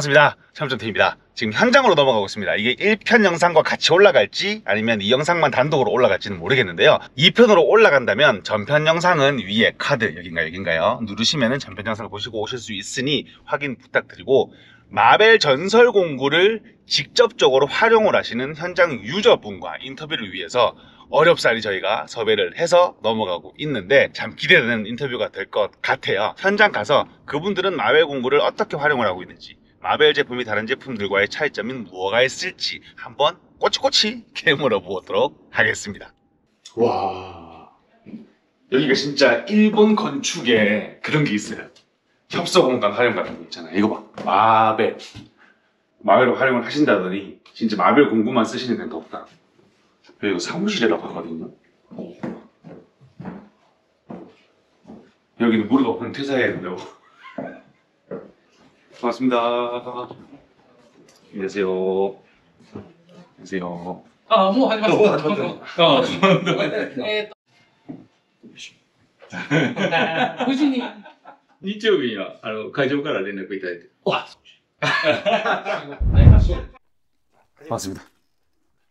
반갑습니다 참점팀입니다 지금 현장으로 넘어가고 있습니다 이게 1편 영상과 같이 올라갈지 아니면 이 영상만 단독으로 올라갈지는 모르겠는데요 2편으로 올라간다면 전편 영상은 위에 카드 여긴가 여긴가요 누르시면 은 전편 영상을 보시고 오실 수 있으니 확인 부탁드리고 마벨 전설 공구를 직접적으로 활용을 하시는 현장 유저분과 인터뷰를 위해서 어렵사리 저희가 섭외를 해서 넘어가고 있는데 참 기대되는 인터뷰가 될 것 같아요 현장 가서 그분들은 마벨 공구를 어떻게 활용을 하고 있는지 마벨 제품이 다른 제품들과의 차이점인 무엇가 있을지 한번 꼬치꼬치 캐물어 보도록 하겠습니다. 와 여기가 진짜 일본 건축에 그런 게 있어요. 협소 공간 활용 같은 거 있잖아요. 이거 봐 마벨 마벨로 활용을 하신다더니 진짜 마벨 공구만 쓰시는 데는 없다. 이거 사무실이라고 하거든요. 여기는 무릎 아픈 퇴사해야 된다고. 고맙습니다. 안녕하세요. 안녕하세요. 아, 아무 뭐, 하지 마세요. 어, 하지 마세요. 어, 어 네.無事に。日曜日には、あの、会場から連絡いただいて。わっ습니다 네. 네, 아, 어, 아,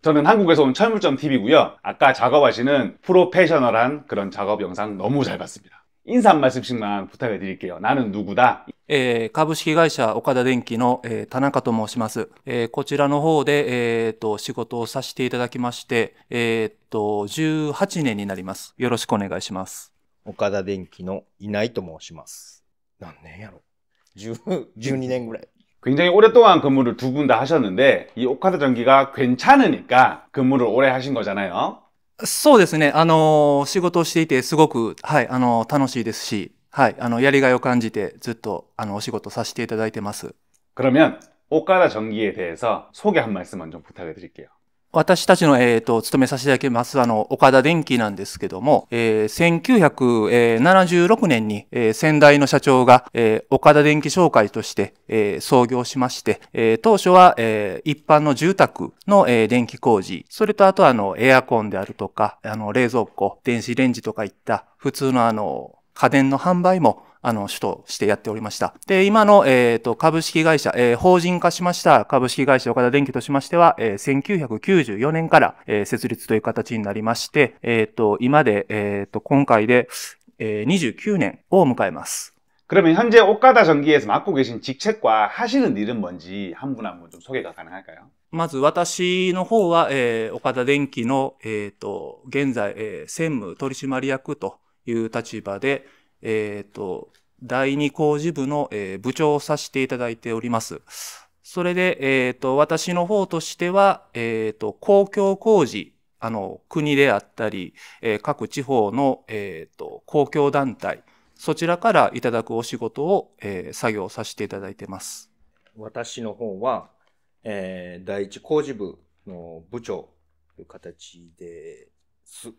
저는 한국에서 온 철물점 TV고요. 아까 작업하시는 프로페셔널한 그런 작업 영상 너무 잘 봤습니다. 인사 한 말씀씩만 부탁해 드릴게요. 나는 누구다. えー、株式会社岡田電機の、えー、田中と申します。えー、こちらの方で、えーと、仕事をさせていただきまして、えーと、18年になります。よろしくお願いします。岡田電機の稲井と申します。何年やろ1 2年ぐらい。굉장히오랫동안근무를두분다하셨는데이오카다전기가괜찮으니까근무를오래하신거잖아요そうですね。あの、仕事をしていてすごく、はい、あの、楽しいですし、はいあのやりがいを感じてずっとあのお仕事させていただいてます。그러면岡田전기에대해서소개한말씀만좀부탁해드릴게요私たちの、えーと、勤めさせていただきます、あの、岡田電機なんですけども、えー、1976年に、えー、先代の社長が、えー、岡田電機商会として、えー、創業しまして、えー、当初は、えー、一般の住宅の、えー、電気工事、それとあとあの、エアコンであるとか、あの、冷蔵庫、電子レンジとかいった、普通のあの、家電の販売もあの、主としてやっておりました。で、今の、えっ、ー、と、株式会社、えー、法人化しました株式会社岡田電機としましては、えー、1994年から、えー、設立という形になりまして、えっ、ー、と、今で、えっ、ー、と、今回で、えー、29年を迎えます。그러면현재전기에서맡고계신직책과하시는일은뭔지한분한분좀소개가가능할까요まず私の方は、えー、岡田電機の、えっ、ー、と、現在、えー、専務取締役という立場で、えっ、ー、と、第二工事部の、えー、部長をさせていただいております。それで、えっ、ー、と、私の方としては、えっ、と、公共工事、あの、国であったり、えー、各地方の、えっ、と、公共団体、そちらからいただくお仕事を、えー、作業させていただいてます。私の方は、えー、第一工事部の部長という形です。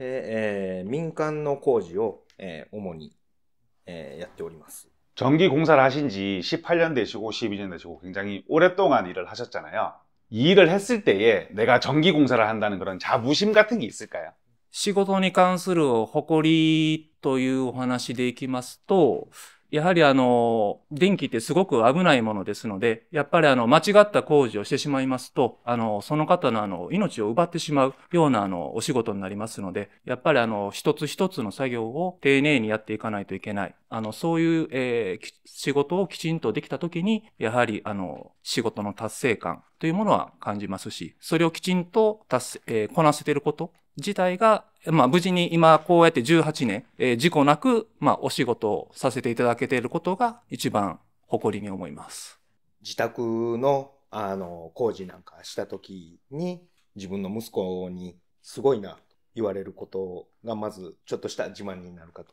えー、民間の工事を、えー、主に、えー、やっております。 전기 공사를 하신 지 18년 되시고 12년 되시고 굉장히 오랫동안 일을 하셨잖아요. 이 일을 했을 때에 내가 전기 공사를 한다는 그런 자부심 같은 게 있을까요? 仕事に関する誇りという話でいきますとやはりあの、電気ってすごく危ないものですので、やっぱりあの、間違った工事をしてしまいますと、あの、その方のあの、命を奪ってしまうようなあの、お仕事になりますので、やっぱりあの、一つ一つの作業を丁寧にやっていかないといけない。あの、そういう、えー、仕事をきちんとできたときに、やはりあの、仕事の達成感というものは感じますし、それをきちんと達成、えー、こなせていること自体が、まあ、無事に今こうやって18年、えー、事故なく、まあ、お仕事をさせていただけていることが一番誇りに思います。自宅のあの工事なんかした時に自分の息子にすごいなと言われることがまずちょっとした自慢になるかと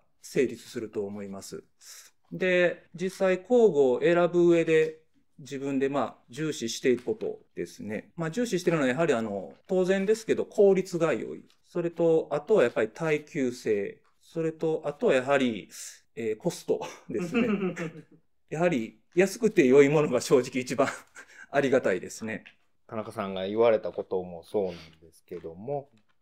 成立すると思います。で、実際工具を選ぶ上で自分でまあ重視していくことですね。まあ重視してるのはやはりあの当然ですけど効率が良い。それとあとはやっぱり耐久性。それとあとはやはり、えー、コストですね。やはり安くて良いものが正直一番ありがたいですね。田中さんが言われたこともそうなんですけども、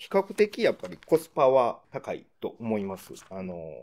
比較的やっぱりコスパは高いと思います。あの、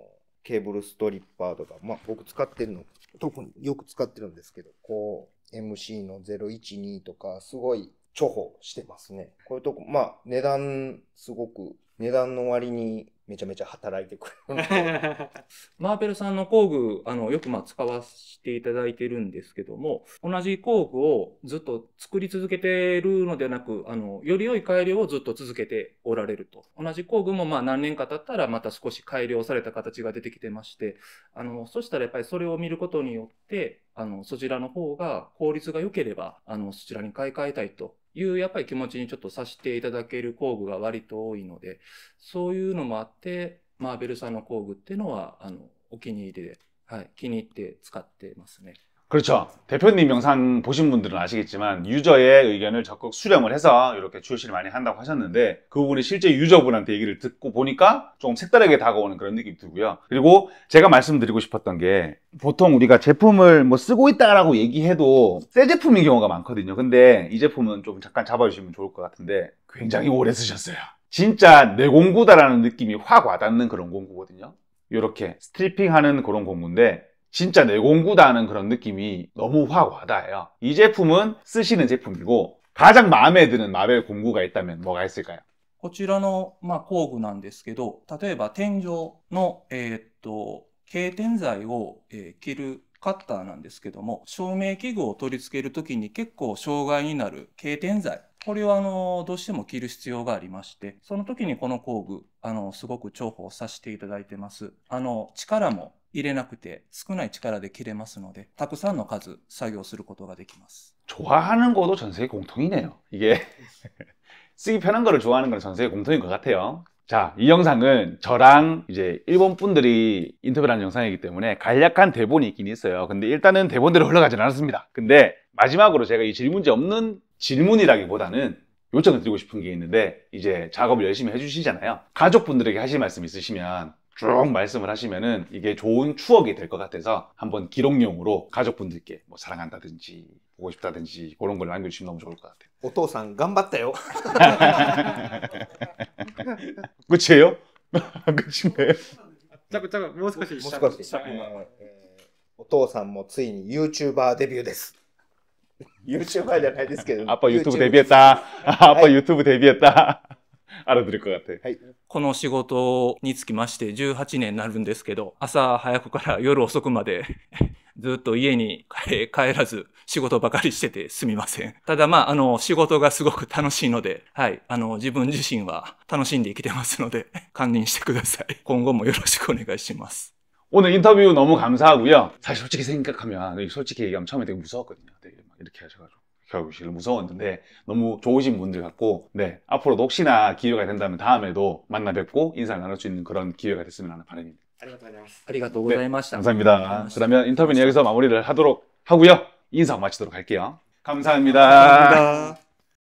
ケーブルストリッパーとか、まあ僕使ってるの、特によく使ってるんですけど、こう、MC の012とか、すごい重宝してますね。こういうとこ、まあ値段、すごく、値段の割にめちゃめちゃ働いてくれるので マーベルさんの工具あのよくまあ使わせていただいてるんですけども同じ工具をずっと作り続けてるのではなくあのより良い改良をずっと続けておられると同じ工具もまあ何年か経ったらまた少し改良された形が出てきてましてあのそしたらやっぱりそれを見ることによってあのそちらの方が効率が良ければあのそちらに買い替えたいというやっぱり気持ちにちょっとさせていただける工具が割と多いので、そういうのもあって、マーベルさんの工具っていうのは、あの、お気に入りで、はい、気に入って使ってますね。 그렇죠. 대표님 영상 보신 분들은 아시겠지만 유저의 의견을 적극 수렴을 해서 이렇게 출시를 많이 한다고 하셨는데 그 부분이 실제 유저분한테 얘기를 듣고 보니까 좀 색다르게 다가오는 그런 느낌이 들고요. 그리고 제가 말씀드리고 싶었던 게 보통 우리가 제품을 뭐 쓰고 있다라고 얘기해도 새 제품인 경우가 많거든요. 근데 이 제품은 좀 잠깐 잡아주시면 좋을 것 같은데 굉장히 오래 쓰셨어요. 진짜 내 공구다라는 느낌이 확 와닿는 그런 공구거든요. 이렇게 스트리핑하는 그런 공구인데 진짜내공구다하는그런느낌이너무확와닿아요이제품은쓰시는제품이고가장마음에드는마벨공구가있다면뭐가있을까요こちらの、まあ、工具なんですけど、例えば天井の、えー、っと、軽点材を、えー、切るカッターなんですけども、照明器具を取り付けるときに結構障害になる軽点材。これをあの、どうしても切る必要がありまして、その時にこの工具、あの、すごく重宝させていただいてます。あの、力も 入れなくて少ない力で切れますのでたくさんの数作業することができます。좋아하는것도전세계공통이네요이게 쓰기 편한 거를 좋아하는 건전 세계 공통인 것 같아요. 자, 이 영상은 저랑 이제 일본 분들이 인터뷰를 한 영상이기 때문에 간략한 대본이 있긴 있어요. 근데 일단은 대본대로 흘러가진 않았습니다. 근데 마지막으로 제가 이 질문지 없는 질문이라기보다는 요청을 드리고 싶은 게 있는데 이제 작업을 열심히 해주시잖아요. 가족분들에게 하실 말씀 있으시면 쭉 말씀을 하시면은 이게 좋은 추억이 될 것 같아서 한번 기록용으로 가족분들께 뭐 사랑한다든지 보고 싶다든지 그런 걸 남겨주시면 너무 좋을 것 같아요. 오토상 간봤대요. 끝이에요? 끝이네. 잠깐 잠깐 뭐少し もう少しお父さんもついに YouTuber デビューです。YouTuber じゃないですけど。 아빠 유튜브 데뷔했다. 아빠 유튜브 데뷔했다. 改めて伺って。はい。この仕事につきまして18年になるんですけど、朝早くから夜遅くまで ずっと家に帰らず仕事ばかりしててすみません。ただまあ、あの、仕事がすごく楽しいので、はい、あの、自分自身は楽しんで生きてますので、堪忍してください。今後もよろしくお願いします。오늘인터뷰너무감사하고요사실솔직히생각하면솔직히얘기하면처음에되게무서웠거든요이렇게하셔가지고 결국실 무서웠는데 너무 좋으신 분들 같고 네 앞으로도 혹시나 기회가 된다면 다음에도 만나 뵙고 인사를 나눌 수 있는 그런 기회가 됐으면 하는 바람입니다. ありがとう 네, 감사합니다. 그러면 인터뷰는 여기서 마무리를 하도록 하고요. 인사 마치도록 할게요. 감사합니다. 감사합니다.